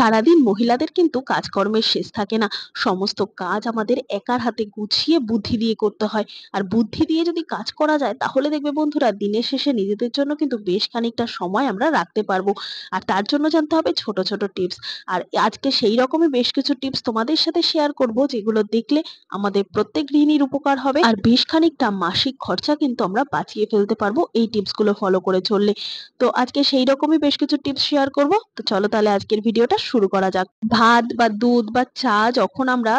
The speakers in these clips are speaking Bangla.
সারাদিন মহিলাদের কিন্তু কাজকর্মের শেষ থাকে না সমস্ত কাজ আমাদের একার হাতে গুছিয়ে বুদ্ধি দিয়ে করতে হয় আর বুদ্ধি দিয়ে যদি কাজ করা যায় তাহলে দেখবে বন্ধুরা দিনের শেষে নিজেদের জন্য কিন্তু বেশ খানিকটা সময় আমরা রাখতে পারবো আর তার জন্য জানতে হবে ছোট ছোট টিপস আর আজকে সেই রকমই বেশ কিছু টিপস তোমাদের সাথে শেয়ার করব যেগুলো দেখলে আমাদের প্রত্যেক গৃহিণীর উপকার হবে আর বেশ খানিকটা মাসিক খরচা কিন্তু আমরা বাঁচিয়ে ফেলতে পারবো এই টিপসগুলো ফলো করে চললে তো আজকে সেই রকমই বেশ কিছু টিপস শেয়ার করব তো চলো তাহলে আজকের ভিডিওটা শুরু করা যাক ভাত বা দুধ বা চা যখন আমরা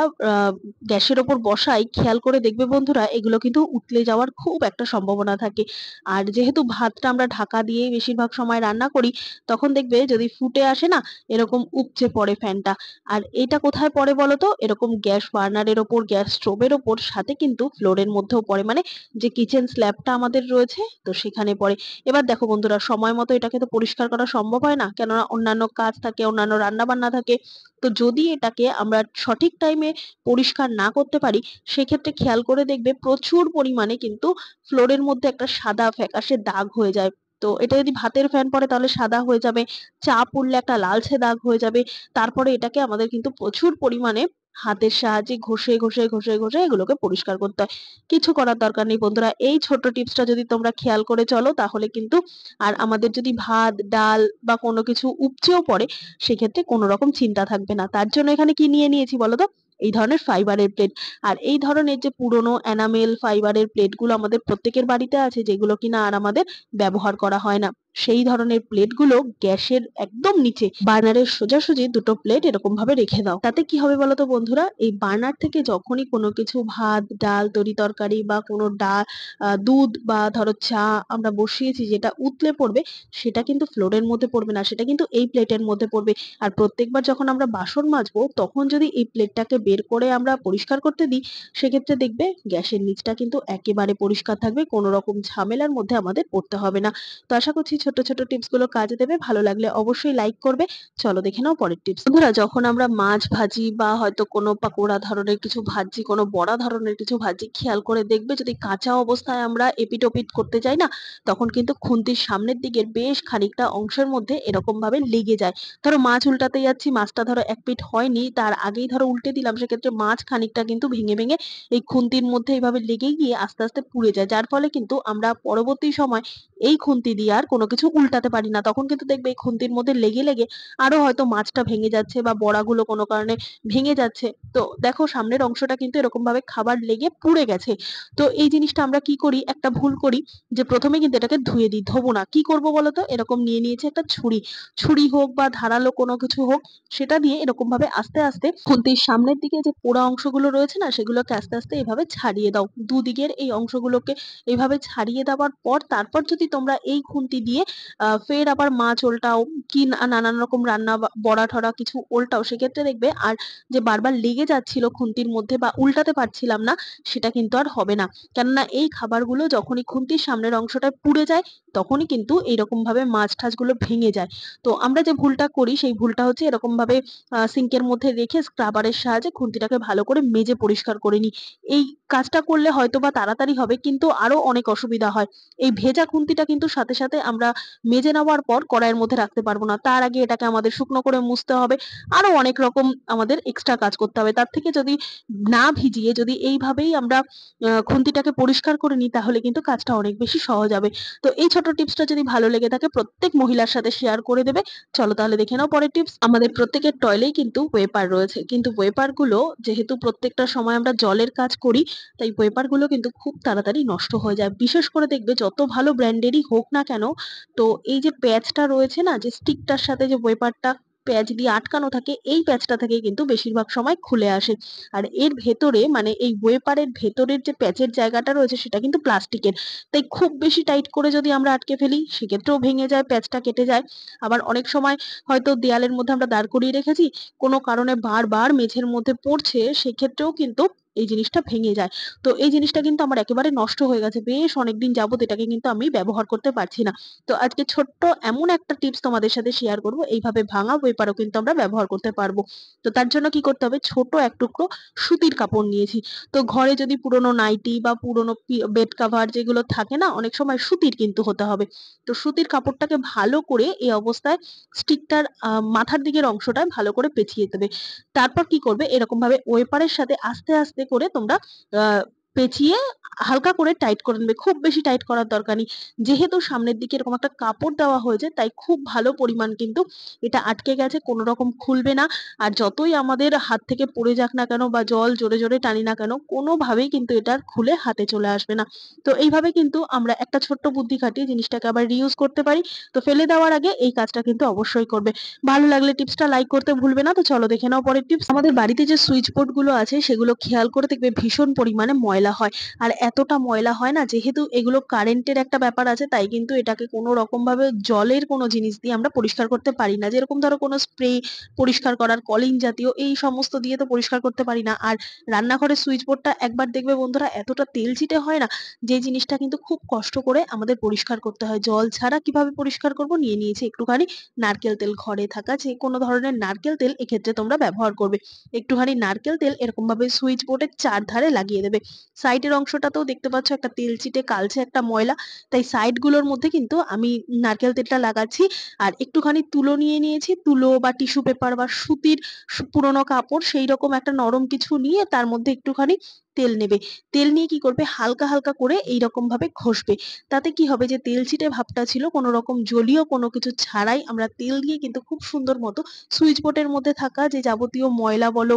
গ্যাসের ওপর বসাই খেয়াল করে দেখবে বন্ধুরা এগুলো কিন্তু উতলে যাওয়ার খুব একটা সম্ভাবনা থাকে আর যেহেতু ভাতটা আমরা ঢাকা দিয়েই বেশিরভাগ সময় রান্না করি তখন দেখবে যদি ফুটে আসে না এরকম উপচে পড়ে ফ্যানটা আর এটা কোথায় পড়ে বলতো এরকম গ্যাস বার্নারের ওপর গ্যাস স্টোভের ওপর সাথে কিন্তু ফ্লোরের মধ্যেও পড়ে মানে যে কিচেন স্ল্যাবটা আমাদের রয়েছে তো সেখানে পড়ে এবার দেখো বন্ধুরা সময় মতো এটাকে তো পরিষ্কার করা সম্ভব হয় না কেননা অন্যান্য কাজ থাকে অন্যান্য রান্না রান্না বান্না থাকে তো যদি এটাকে আমরা সঠিক টাইমে পরিষ্কার না করতে পারি সেক্ষেত্রে খেয়াল করে দেখবে প্রচুর পরিমাণে কিন্তু ফ্লোরের মধ্যে একটা সাদা ফ্যাকাশে দাগ হয়ে যায় তো এটা যদি ভাতের ফ্যান পরে তাহলে সাদা হয়ে যাবে চা পড়লে একটা লালচে দাগ হয়ে যাবে তারপরে এটাকে আমাদের কিন্তু প্রচুর পরিমাণে হাতের সাহায্যে ঘষে ঘষে ঘষে ঘষে এগুলোকে পরিষ্কার করতে হয় কিছু করার দরকার নেই বন্ধুরা এই ছোট টিপসটা যদি তোমরা খেয়াল করে চলো তাহলে কিন্তু আর আমাদের যদি ভাত ডাল বা কোনো কিছু উপচেও পড়ে সেক্ষেত্রে কোনো রকম চিন্তা থাকবে না তার জন্য এখানে কি নিয়ে নিয়েছি বলো তো এই ধরনের ফাইবারের প্লেট আর এই ধরনের যে পুরনো এনামেল ফাইবারের প্লেটগুলো আমাদের প্রত্যেকের বাড়িতে আছে যেগুলো কিনা আর আমাদের ব্যবহার করা হয় না সেই ধরনের প্লেটগুলো গ্যাসের একদম নিচে বার্নারের সোজাসুজি দুটো প্লেট এরকম ভাবে রেখে দাও তাতে কি হবে বলতো বন্ধুরা এই বার্নার থেকে যখনই কোনো কিছু ভাত ডাল তরি তরকারি বা কোনো ডাল দুধ বা ধরো চা আমরা বসিয়েছি যেটা উতলে পড়বে সেটা কিন্তু ফ্লোরের মধ্যে পড়বে না সেটা কিন্তু এই প্লেটের মধ্যে পড়বে আর প্রত্যেকবার যখন আমরা বাসন মাজবো তখন যদি এই প্লেটটাকে বের করে আমরা পরিষ্কার করতে দিই সেক্ষেত্রে দেখবে গ্যাসের নিচটা কিন্তু একেবারে পরিষ্কার থাকবে কোনো রকম ঝামেলার মধ্যে আমাদের পড়তে হবে না তো আশা করছি ছোট ছোট গুলো কাজে দেবে ভালো লাগলে অবশ্যই লাইক করবে চলো দেখে নাও পরের টিপস বন্ধুরা যখন আমরা মাছ ভাজি বা হয়তো কোনো পাকোড়া ধরনের কিছু ভাজি কোনো বড়া ধরনের কিছু ভাজি খেয়াল করে দেখবে যদি কাঁচা অবস্থায় আমরা এপিটোপিট করতে যাই না তখন কিন্তু খুন্তির সামনের দিকের বেশ খানিকটা অংশের মধ্যে এরকম ভাবে লেগে যায় ধরো মাছ উল্টাতে যাচ্ছি মাছটা ধরো এক পিট হয়নি তার আগেই ধরো উল্টে দিলাম সেক্ষেত্রে মাছ খানিকটা কিন্তু ভেঙে ভেঙে এই খুন্তির মধ্যে এইভাবে লেগে গিয়ে আস্তে আস্তে পুড়ে যায় যার ফলে কিন্তু আমরা পরবর্তী সময় এই খুন্তি দিয়ে আর কোনো কিছু উল্টাতে পারি না তখন কিন্তু দেখবে এই খুন্তির মধ্যে লেগে লেগে আরো হয়তো মাছটা ভেঙে যাচ্ছে বা বড়াগুলো কোনো কারণে ভেঙে যাচ্ছে তো দেখো সামনের অংশটা কিন্তু এরকম ভাবে খাবার লেগে পুড়ে গেছে তো এই জিনিসটা আমরা কি করি একটা ভুল করি যে প্রথমে কিন্তু এটাকে ধুয়ে দিই ধোবো না কি করব বলতো এরকম নিয়ে নিয়েছে একটা ছুরি ছুরি হোক বা ধারালো কোনো কিছু হোক সেটা দিয়ে এরকম ভাবে আস্তে আস্তে খুন্তির সামনের দিকে যে পোড়া অংশগুলো রয়েছে না সেগুলোকে আস্তে আস্তে এভাবে ছাড়িয়ে দাও দুদিকের এই অংশগুলোকে এভাবে ছাড়িয়ে দেওয়ার পর তারপর যদি তোমরা এই খুন্তি দিয়ে নিয়ে ফের আবার মাছ ওল্টাও কি নানান রকম রান্না বড়া ঠরা কিছু ওল্টাও সেক্ষেত্রে দেখবে আর যে বারবার লেগে যাচ্ছিল খুন্তির মধ্যে বা উল্টাতে পারছিলাম না সেটা কিন্তু আর হবে না কেননা এই খাবারগুলো যখনই খুন্তির সামনের অংশটা পুড়ে যায় তখনই কিন্তু এইরকমভাবে মাছ ঠাছগুলো ভেঙে যায় তো আমরা যে ভুলটা করি সেই ভুলটা হচ্ছে এরকমভাবে সিঙ্কের মধ্যে রেখে স্ক্রাবারের সাহায্যে খুন্তিটাকে ভালো করে মেজে পরিষ্কার করে নিই এই কাজটা করলে হয়তো বা তাড়াতাড়ি হবে কিন্তু আরো অনেক অসুবিধা হয় এই ভেজা খুন্তিটা কিন্তু সাথে সাথে আমরা মেজে নেওয়ার পর কড়াইয়ের মধ্যে রাখতে পারবো না তার আগে এটাকে আমাদের শুকনো করে মুছতে হবে আরো অনেক রকম আমাদের এক্সট্রা কাজ করতে হবে তার থেকে যদি না ভিজিয়ে যদি এইভাবেই আমরা খুন্তিটাকে পরিষ্কার করে নিই তাহলে কিন্তু কাজটা অনেক বেশি সহজ হবে তো এই ছোট টিপসটা যদি ভালো লেগে থাকে প্রত্যেক মহিলার সাথে শেয়ার করে দেবে চলো তাহলে দেখে নাও পরের টিপস আমাদের প্রত্যেকের টয়লেই কিন্তু ওয়েপার রয়েছে কিন্তু ওয়েপার গুলো যেহেতু প্রত্যেকটা সময় আমরা জলের কাজ করি তাই ওয়েপার গুলো কিন্তু খুব তাড়াতাড়ি নষ্ট হয়ে যায় বিশেষ করে দেখবে যত ভালো ব্র্যান্ডেরই হোক না কেন তো এই যে প্যাচটা রয়েছে না যে স্টিকটার সাথে যে ওয়েপারটা প্যাচ দিয়ে আটকানো থাকে এই প্যাচটা থেকে কিন্তু বেশিরভাগ সময় খুলে আসে আর এর ভেতরে মানে এই ওয়েপারের ভেতরের যে প্যাচের জায়গাটা রয়েছে সেটা কিন্তু প্লাস্টিকের তাই খুব বেশি টাইট করে যদি আমরা আটকে ফেলি সেক্ষেত্রেও ভেঙে যায় প্যাচটা কেটে যায় আবার অনেক সময় হয়তো দেয়ালের মধ্যে আমরা দাঁড় করিয়ে রেখেছি কোনো কারণে বারবার মেঝের মধ্যে পড়ছে সেক্ষেত্রেও কিন্তু এই জিনিসটা ভেঙে যায় তো এই জিনিসটা কিন্তু আমার একেবারে নষ্ট হয়ে গেছে বেশ অনেকদিন যাবত এটাকে কিন্তু আমি ব্যবহার করতে পারছি না তো আজকে ছোট্ট এমন একটা টিপস তোমাদের সাথে শেয়ার করবো এইভাবে ভাঙা পেপারও কিন্তু আমরা ব্যবহার করতে পারবো তো তার জন্য কি করতে হবে ছোট এক টুকরো সুতির কাপড় নিয়েছি তো ঘরে যদি পুরনো নাইটি বা পুরনো বেড কাভার যেগুলো থাকে না অনেক সময় সুতির কিন্তু হতে হবে তো সুতির কাপড়টাকে ভালো করে এই অবস্থায় স্টিকটার মাথার দিকের অংশটা ভালো করে পেঁচিয়ে দেবে তারপর কি করবে এরকম ভাবে ওয়েপারের সাথে আস্তে আস্তে করে তোমরা পেঁচিয়ে হালকা করে টাইট করে নেবে খুব বেশি টাইট করার দরকার নেই যেহেতু সামনের দিকে এরকম একটা কাপড় দেওয়া হয়েছে তাই খুব ভালো পরিমাণ কিন্তু এটা আটকে গেছে কোনো রকম খুলবে না আর যতই আমাদের হাত থেকে পড়ে যাক না কেন বা জল জোরে জোরে টানি না কেন কোনোভাবেই কিন্তু এটার খুলে হাতে চলে আসবে না তো এইভাবে কিন্তু আমরা একটা ছোট্ট বুদ্ধি খাটিয়ে জিনিসটাকে আবার রিউজ করতে পারি তো ফেলে দেওয়ার আগে এই কাজটা কিন্তু অবশ্যই করবে ভালো লাগলে টিপসটা লাইক করতে ভুলবে না তো চলো দেখে নাও পরের টিপস আমাদের বাড়িতে যে সুইচ বোর্ডগুলো আছে সেগুলো খেয়াল করে দেখবে ভীষণ পরিমাণে ময়লা ময়লা হয় আর এতটা ময়লা হয় না যেহেতু এগুলো কারেন্টের একটা ব্যাপার আছে তাই কিন্তু এটাকে কোনো রকমভাবে জলের কোনো জিনিস দিয়ে আমরা পরিষ্কার করতে পারি না যেরকম ধরো কোনো স্প্রে পরিষ্কার করার কলিং জাতীয় এই সমস্ত দিয়ে তো পরিষ্কার করতে পারি না আর রান্নাঘরের সুইচ বোর্ডটা একবার দেখবে বন্ধুরা এতটা তেল ছিটে হয় না যে জিনিসটা কিন্তু খুব কষ্ট করে আমাদের পরিষ্কার করতে হয় জল ছাড়া কিভাবে পরিষ্কার করব নিয়ে নিয়েছি একটুখানি নারকেল তেল ঘরে থাকা যে কোনো ধরনের নারকেল তেল এক্ষেত্রে তোমরা ব্যবহার করবে একটুখানি নারকেল তেল এরকমভাবে সুইচ বোর্ডের ধারে লাগিয়ে দেবে সাইডের অংশটাতেও দেখতে পাচ্ছ একটা তেল চিটে কালছে একটা ময়লা তাই সাইডগুলোর মধ্যে কিন্তু আমি নারকেল তেলটা লাগাচ্ছি আর একটুখানি তুলো নিয়ে নিয়েছি তুলো বা টিস্যু পেপার বা সুতির পুরনো কাপড় সেই রকম একটা নরম কিছু নিয়ে তার মধ্যে একটুখানি তেল নেবে তেল নিয়ে কি করবে হালকা হালকা করে এই রকম ভাবে ঘষবে তাতে কি হবে যে তেল ছিটে ভাবটা ছিল কোনো রকম জলীয় কোনো কিছু ছাড়াই আমরা তেল দিয়ে কিন্তু খুব সুন্দর মতো সুইচ বোর্ডের মধ্যে থাকা যে যাবতীয় ময়লা বলো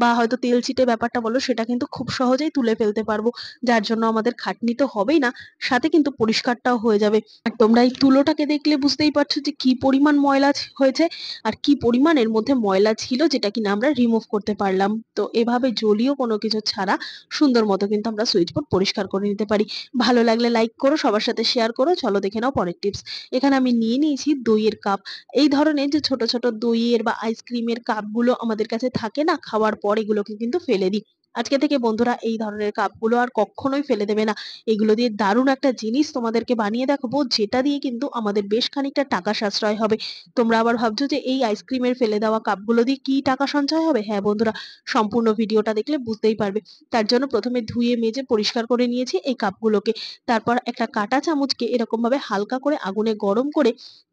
বা হয়তো তেল ছিটে ব্যাপারটা বলো সেটা কিন্তু খুব সহজেই তুলে ফেলতে পারবো যার জন্য আমাদের খাটনি তো হবেই না সাথে কিন্তু পরিষ্কারটাও হয়ে যাবে আর তোমরা এই তুলোটাকে দেখলে বুঝতেই পারছো যে কি পরিমাণ ময়লা হয়েছে আর কি পরিমাণ এর মধ্যে ময়লা ছিল যেটা কিনা আমরা রিমুভ করতে পারলাম তো এভাবে জলীয় কোনো কিছু ছাড়া সুন্দর মতো কিন্তু আমরা সুইচ বোর্ড পরিষ্কার করে নিতে পারি ভালো লাগলে লাইক করো সবার সাথে শেয়ার করো চলো দেখে নাও পরের টিপস এখানে আমি নিয়ে নিয়েছি দইয়ের কাপ এই ধরনের যে ছোট ছোট দইয়ের বা আইসক্রিমের কাপগুলো আমাদের কাছে থাকে না খাওয়ার পর এগুলোকে কিন্তু ফেলে দিই আজকে থেকে বন্ধুরা এই ধরনের কাপগুলো আর কখনোই ফেলে দেবে না এগুলো দিয়ে দারুণ একটা জিনিস তোমাদেরকে বানিয়ে দেখাবো যেটা দিয়ে কিন্তু আমাদের বেশ খানিকটা টাকা সাশ্রয় হবে তোমরা আবার ভাবছো যে এই আইসক্রিমের ফেলে দেওয়া কাপগুলো দিয়ে কি টাকা সঞ্চয় হবে হ্যাঁ বন্ধুরা সম্পূর্ণ ভিডিওটা দেখলে বুঝতেই পারবে তার জন্য প্রথমে ধুয়ে মেজে পরিষ্কার করে নিয়েছি এই কাপগুলোকে তারপর একটা কাটা চামচকে এরকমভাবে হালকা করে আগুনে গরম করে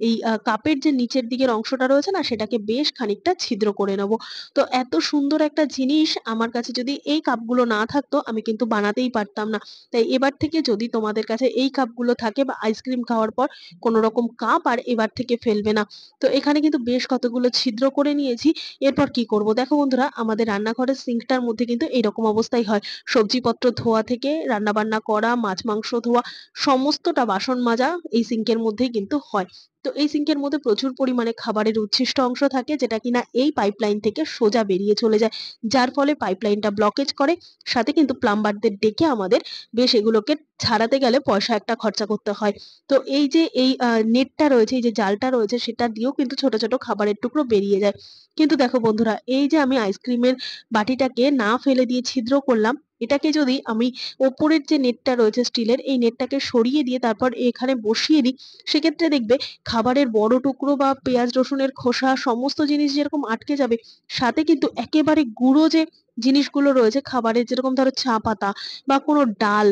এই কাপের যে নিচের দিকের অংশটা রয়েছে না সেটাকে বেশ খানিকটা ছিদ্র করে নেবো তো এত সুন্দর একটা জিনিস আমার কাছে যদি এই কাপগুলো না থাকতো আমি কিন্তু বানাতেই পারতাম না তাই এবার থেকে যদি তোমাদের কাছে এই কাপগুলো থাকে বা আইসক্রিম খাওয়ার পর কোনো রকম কাপ আর এবার থেকে ফেলবে না তো এখানে কিন্তু বেশ কতগুলো ছিদ্র করে নিয়েছি এরপর কি করব দেখো বন্ধুরা আমাদের রান্নাঘরের সিঙ্কটার মধ্যে কিন্তু এরকম অবস্থাই হয় সবজিপত্র ধোয়া থেকে রান্নাবান্না করা মাছ মাংস ধোয়া সমস্তটা বাসন মাজা এই সিঙ্কের মধ্যেই কিন্তু হয় তো এই সিঙ্কের মধ্যে প্রচুর পরিমাণে খাবারের উচ্ছিষ্ট অংশ থাকে যেটা কিনা এই পাইপলাইন থেকে সোজা বেরিয়ে চলে যায় যার ফলে পাইপলাইনটা ব্লকেজ করে সাথে কিন্তু প্লাম্বারদের ডেকে আমাদের বেশ এগুলোকে ছাড়াতে গেলে পয়সা একটা খরচা করতে হয় তো এই যে এই নেটটা রয়েছে এই যে জালটা রয়েছে সেটা দিয়েও কিন্তু ছোট ছোট খাবারের টুকরো বেরিয়ে যায় কিন্তু দেখো বন্ধুরা এই যে আমি আইসক্রিমের বাটিটাকে না ফেলে দিয়ে ছিদ্র করলাম এটাকে যদি আমি ওপরের যে নেটটা রয়েছে স্টিলের এই নেটটাকে সরিয়ে দিয়ে তারপর এখানে বসিয়ে দিই সেক্ষেত্রে দেখবে খাবারের বড় টুকরো বা পেঁয়াজ রসুনের খোসা সমস্ত জিনিস যেরকম আটকে যাবে সাথে কিন্তু একেবারে গুঁড়ো যে জিনিসগুলো রয়েছে খাবারের যেরকম ধরো চা পাতা বা কোনো ডাল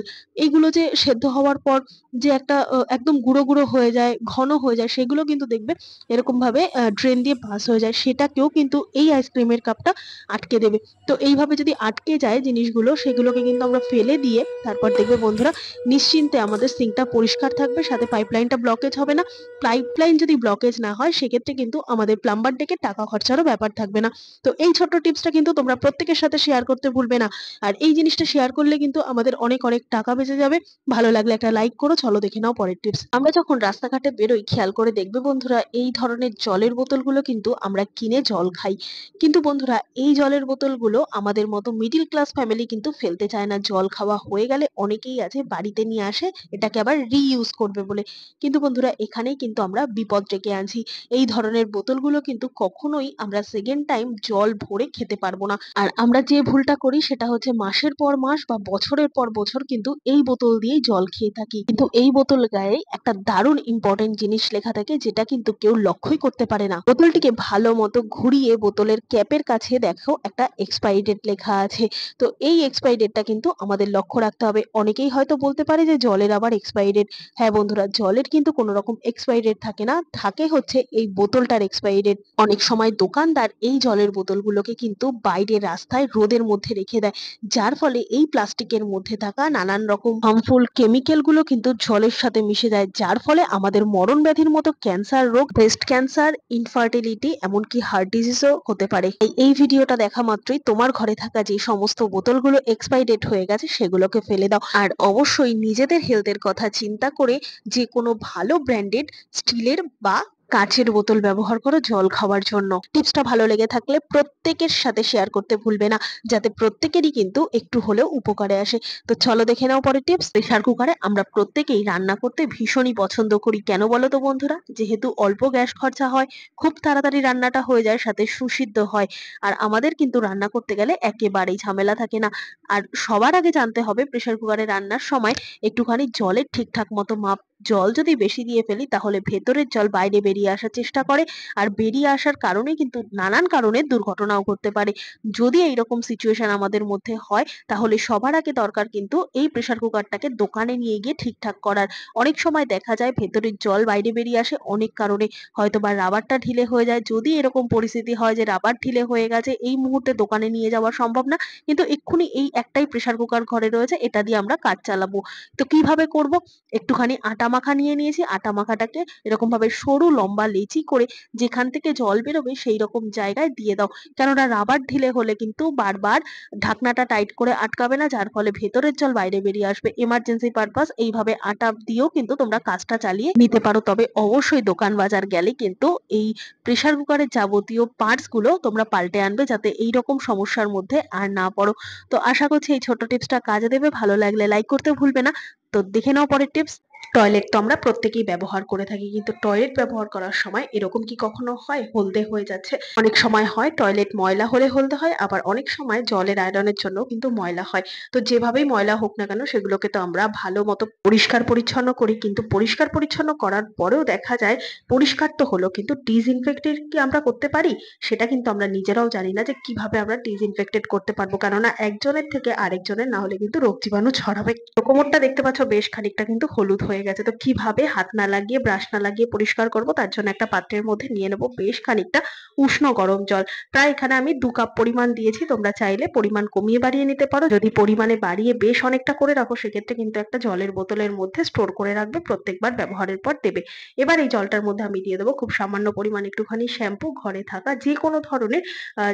এগুলো যে সেদ্ধ হওয়ার পর যে একটা একদম গুঁড়ো গুঁড়ো হয়ে যায় ঘন হয়ে যায় সেগুলো কিন্তু দেখবে এরকম ভাবে ড্রেন দিয়ে পাস হয়ে যায় সেটাকেও কিন্তু এই আইসক্রিমের কাপটা আটকে দেবে তো এইভাবে যদি আটকে যায় জিনিসগুলো সেগুলোকে কিন্তু আমরা ফেলে দিয়ে তারপর দেখবে বন্ধুরা নিশ্চিন্তে আমাদের সিঙ্কটা পরিষ্কার থাকবে সাথে পাইপলাইনটা ব্লকেজ হবে না পাইপলাইন যদি ব্লকেজ না হয় সেক্ষেত্রে কিন্তু আমাদের প্লাম্বার ডেকে টাকা খরচারও ব্যাপার থাকবে না তো এই ছোট্ট টিপসটা কিন্তু তোমরা প্রত্যেকের সাথে সাথে শেয়ার করতে ভুলবে না আর এই জিনিসটা শেয়ার করলে কিন্তু আমাদের অনেক অনেক টাকা বেঁচে যাবে ভালো লাগলে একটা লাইক করো চলো দেখে নাও পরের টিপস আমরা যখন রাস্তাঘাটে বেরোই খেয়াল করে দেখবে বন্ধুরা এই ধরনের জলের বোতলগুলো কিন্তু আমরা কিনে জল খাই কিন্তু বন্ধুরা এই জলের বোতলগুলো আমাদের মতো মিডিল ক্লাস ফ্যামিলি কিন্তু ফেলতে চায় না জল খাওয়া হয়ে গেলে অনেকেই আছে বাড়িতে নিয়ে আসে এটাকে আবার রিইউজ করবে বলে কিন্তু বন্ধুরা এখানেই কিন্তু আমরা বিপদ ডেকে আনছি এই ধরনের বোতলগুলো কিন্তু কখনোই আমরা সেকেন্ড টাইম জল ভরে খেতে পারবো না আর আমরা যে ভুলটা করি সেটা হচ্ছে মাসের পর মাস বা বছরের পর বছর কিন্তু এই বোতল দিয়েই জল খেয়ে থাকি কিন্তু এই বোতল গায়ে একটা দারুণ ইম্পর্টেন্ট জিনিস লেখা থাকে যেটা কিন্তু কেউ লক্ষ্যই করতে পারে না বোতলটিকে ভালো মতো ঘুরিয়ে বোতলের ক্যাপের কাছে দেখো একটা এক্সপায়ারি ডেট লেখা আছে তো এই এক্সপায়ারি ডেটটা কিন্তু আমাদের লক্ষ্য রাখতে হবে অনেকেই হয়তো বলতে পারে যে জলের আবার এক্সপায়ারি ডেট হ্যাঁ বন্ধুরা জলের কিন্তু কোনো রকম এক্সপায়ারি ডেট থাকে না থাকে হচ্ছে এই বোতলটার এক্সপায়ারি ডেট অনেক সময় দোকানদার এই জলের বোতলগুলোকে কিন্তু বাইরে রাস্তায় রোদের মধ্যে রেখে দেয় যার ফলে এই প্লাস্টিকের মধ্যে থাকা নানান রকম হার্মফুল কেমিক্যালগুলো কিন্তু জলের সাথে মিশে যায় যার ফলে আমাদের মরণ ব্যাধির মতো ক্যান্সার রোগ ব্রেস্ট ক্যান্সার ইনফার্টিলিটি এমনকি হার্ট ডিজিজও হতে পারে এই ভিডিওটা দেখা মাত্রই তোমার ঘরে থাকা যে সমস্ত বোতলগুলো এক্সপায়ার ডেট হয়ে গেছে সেগুলোকে ফেলে দাও আর অবশ্যই নিজেদের হেলথের কথা চিন্তা করে যে কোনো ভালো ব্র্যান্ডেড স্টিলের বা কাঁচের বোতল ব্যবহার করো জল খাওয়ার জন্য টিপসটা ভালো লেগে থাকলে প্রত্যেকের সাথে শেয়ার করতে ভুলবে না যাতে প্রত্যেকেরই কিন্তু একটু হলেও উপকারে আসে তো চলো দেখে নাও পরে টিপস প্রেশার কুকারে আমরা প্রত্যেকেই রান্না করতে ভীষণই পছন্দ করি কেন বলো তো বন্ধুরা যেহেতু অল্প গ্যাস খরচা হয় খুব তাড়াতাড়ি রান্নাটা হয়ে যায় সাথে সুসিদ্ধ হয় আর আমাদের কিন্তু রান্না করতে গেলে একেবারেই ঝামেলা থাকে না আর সবার আগে জানতে হবে প্রেশার কুকারে রান্নার সময় একটুখানি জলের ঠিকঠাক মতো মাপ জল যদি বেশি দিয়ে ফেলি তাহলে ভেতরের জল বাইরে বেরিয়ে আসার চেষ্টা করে আর বেরিয়ে আসার কারণে কিন্তু নানান কারণে দুর্ঘটনাও ঘটতে পারে যদি এইরকম সিচুয়েশন আমাদের মধ্যে হয় তাহলে সবার আগে দরকার কিন্তু এই প্রেসার কুকারটাকে দোকানে নিয়ে গিয়ে ঠিকঠাক করার অনেক সময় দেখা যায় ভেতরের জল বাইরে বেরিয়ে আসে অনেক কারণে হয়তো বা রাবারটা ঢিলে হয়ে যায় যদি এরকম পরিস্থিতি হয় যে রাবার ঢিলে হয়ে গেছে এই মুহূর্তে দোকানে নিয়ে যাওয়া সম্ভব না কিন্তু এক্ষুনি এই একটাই প্রেসার কুকার ঘরে রয়েছে এটা দিয়ে আমরা কাজ চালাবো তো কিভাবে করব একটুখানি আটা আটা মাখা নিয়ে নিয়েছি আটা মাখাটাকে এরকম ভাবে সরু লম্বা লেচি করে যেখান থেকে জল বেরোবে সেই রকম জায়গায় দিয়ে দাও কেননা রাবার ঢিলে হলে কিন্তু বারবার ঢাকনাটা টাইট করে আটকাবে না যার ফলে ভেতরের জল বাইরে বেরিয়ে আসবে এমার্জেন্সি পারপাস এইভাবে আটা দিয়েও কিন্তু তোমরা কাজটা চালিয়ে নিতে পারো তবে অবশ্যই দোকান বাজার গেলে কিন্তু এই প্রেসার কুকারের যাবতীয় পার্টস গুলো তোমরা পাল্টে আনবে যাতে এই রকম সমস্যার মধ্যে আর না পড়ো তো আশা করছি এই ছোট টিপসটা কাজে দেবে ভালো লাগলে লাইক করতে ভুলবে না তো দেখে নাও পরের টিপস টয়লেট তো আমরা প্রত্যেকেই ব্যবহার করে থাকি কিন্তু টয়লেট ব্যবহার করার সময় এরকম কি কখনো হয় হলদে হয়ে যাচ্ছে অনেক সময় হয় টয়লেট ময়লা হলে হলদে হয় আবার অনেক সময় জলের আয়রনের জন্য কিন্তু ময়লা হয় তো যেভাবেই ময়লা হোক না কেন সেগুলোকে তো আমরা ভালো মতো পরিষ্কার পরিচ্ছন্ন করি কিন্তু পরিষ্কার পরিচ্ছন্ন করার পরেও দেখা যায় পরিষ্কার তো হলো কিন্তু ডিসইনফেক্টেড কি আমরা করতে পারি সেটা কিন্তু আমরা নিজেরাও জানি না যে কিভাবে আমরা ডিসইনফেক্টেড করতে পারবো কেননা একজনের থেকে আরেকজনের না হলে কিন্তু রোগ জীবাণু ছড়াবে কোমরটা দেখতে পাচ্ছ বেশ খানিকটা কিন্তু হলুদ হয়ে হয়ে গেছে তো কিভাবে হাত না লাগিয়ে ব্রাশ না লাগিয়ে পরিষ্কার করব তার জন্য একটা পাত্রের মধ্যে নিয়ে নেব বেশ খানিকটা উষ্ণ গরম জল প্রায় এখানে আমি দু কাপ পরিমাণ দিয়েছি তোমরা চাইলে পরিমাণ কমিয়ে বাড়িয়ে নিতে পারো যদি পরিমাণে বাড়িয়ে বেশ অনেকটা করে রাখো সেক্ষেত্রে কিন্তু একটা জলের বোতলের মধ্যে স্টোর করে রাখবে প্রত্যেকবার ব্যবহারের পর দেবে এবার এই জলটার মধ্যে আমি দিয়ে দেবো খুব সামান্য পরিমাণ একটুখানি শ্যাম্পু ঘরে থাকা যে কোনো ধরনের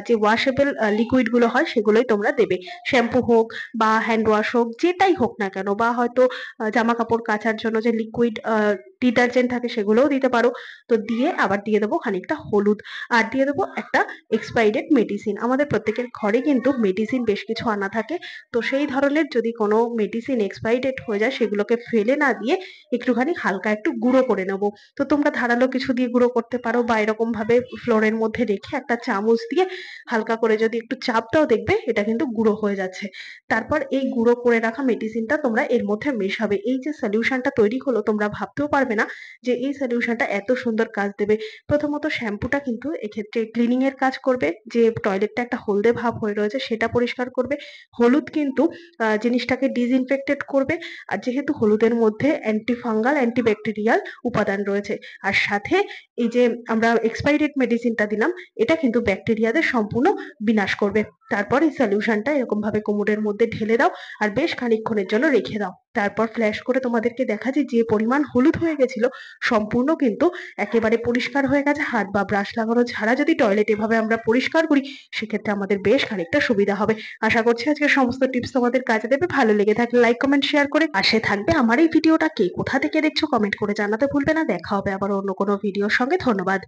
যে ওয়াশেবল লিকুইডগুলো হয় সেগুলোই তোমরা দেবে শ্যাম্পু হোক বা হ্যান্ড ওয়াশ হোক যেটাই হোক না কেন বা হয়তো জামা কাপড় কাচার জন্য was a liquid uh, detergent থাকে সেগুলোও দিতে পারো তো দিয়ে আবার দিয়ে দেবো খানিকটা হলুদ আর দিয়ে দেবো একটা এক্সপাইরেড মেডিসিন আমাদের প্রত্যেকের ঘরে কিন্তু মেডিসিন বেশ কিছু আনা থাকে তো সেই ধরনের যদি কোনো মেডিসিন এক্সপাইরেড হয়ে যায় সেগুলোকে ফেলে না দিয়ে একটুখানি হালকা একটু গুঁড়ো করে নেব তো তোমরা ধারালো কিছু দিয়ে গুঁড়ো করতে পারো বা এরকম ভাবে ফ্লোরের মধ্যে রেখে একটা চামচ দিয়ে হালকা করে যদি একটু চাপ দাও দেখবে এটা কিন্তু গুঁড়ো হয়ে যাচ্ছে তারপর এই গুঁড়ো করে রাখা মেডিসিনটা তোমরা এর মধ্যে মেশাবে এই যে সলিউশনটা তৈরি হলো তোমরা ভাবতেও পারবে যাবে না যে এই সলিউশনটা এত সুন্দর কাজ দেবে প্রথমত শ্যাম্পুটা কিন্তু এক্ষেত্রে ক্লিনিং এর কাজ করবে যে টয়লেটটা একটা হলদে ভাব হয়ে রয়েছে সেটা পরিষ্কার করবে হলুদ কিন্তু জিনিসটাকে ডিসইনফেক্টেড করবে আর যেহেতু হলুদের মধ্যে অ্যান্টিফাঙ্গাল অ্যান্টিব্যাকটেরিয়াল উপাদান রয়েছে আর সাথে এই যে আমরা এক্সপাইরেড মেডিসিনটা দিলাম এটা কিন্তু ব্যাকটেরিয়াদের সম্পূর্ণ বিনাশ করবে তারপর এই সলিউশনটা এরকম ভাবে কোমরের মধ্যে ঢেলে দাও আর বেশ খানিকক্ষণের জন্য রেখে দাও তারপর ফ্ল্যাশ করে তোমাদেরকে দেখাচ্ছি যে পরিমাণ হলুদ হয়ে গেছিল সম্পূর্ণ কিন্তু একেবারে পরিষ্কার হয়ে গেছে হাত বা ব্রাশ লাগানো ছাড়া যদি টয়লেট এভাবে আমরা পরিষ্কার করি সেক্ষেত্রে আমাদের বেশ খানিকটা সুবিধা হবে আশা করছি আজকে সমস্ত টিপস তোমাদের কাজে দেবে ভালো লেগে থাকলে লাইক কমেন্ট শেয়ার করে পাশে থাকবে আমার এই ভিডিওটা কে কোথা থেকে দেখছো কমেন্ট করে জানাতে ভুলবে না দেখা হবে আবার অন্য কোনো ভিডিওর সঙ্গে ধন্যবাদ